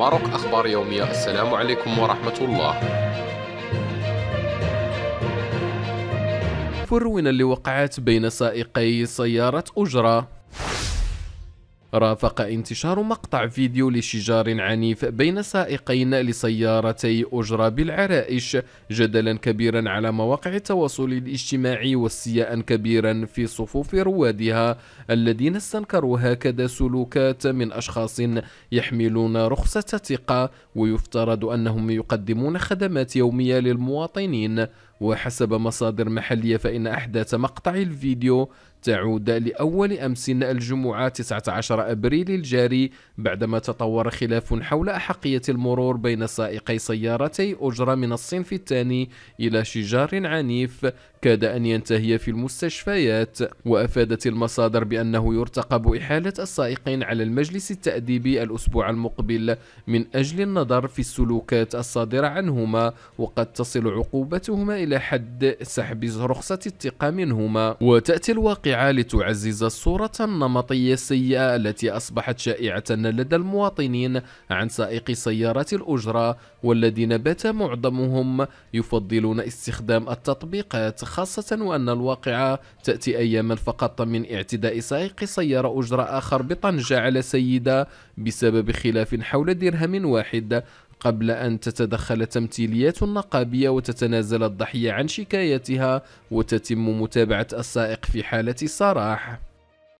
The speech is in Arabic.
ماروك أخبار يومية السلام عليكم ورحمة الله في اللي وقعت بين سائقي سيارة أجرة رافق انتشار مقطع فيديو لشجار عنيف بين سائقين لسيارتي أجرى بالعرائش جدلا كبيرا على مواقع التواصل الاجتماعي واستياء كبيرا في صفوف روادها الذين استنكروا هكذا سلوكات من أشخاص يحملون رخصة ثقة ويفترض أنهم يقدمون خدمات يومية للمواطنين وحسب مصادر محلية فإن أحداث مقطع الفيديو تعود لأول أمس الجمعة 19 أبريل الجاري بعدما تطور خلاف حول أحقية المرور بين سائقي سيارتي أجرة من الصنف الثاني إلى شجار عنيف كاد أن ينتهي في المستشفيات وأفادت المصادر بأنه يرتقب إحالة السائقين على المجلس التأديبي الأسبوع المقبل من أجل النظر في السلوكات الصادرة عنهما وقد تصل عقوبتهما إلى حد سحب رخصة الثقة منهما وتأتي الواقعة لتعزز الصورة النمطية السيئة التي أصبحت شائعة لدى المواطنين عن سائقي سيارات الأجرة والذين بات معظمهم يفضلون استخدام التطبيقات خاصة وأن الواقعة تأتي أياما فقط من اعتداء سائق سيارة أجرى آخر بطنجة على سيدة بسبب خلاف حول درهم واحد قبل أن تتدخل تمثيليات نقابية وتتنازل الضحية عن شكايتها وتتم متابعة السائق في حالة صراح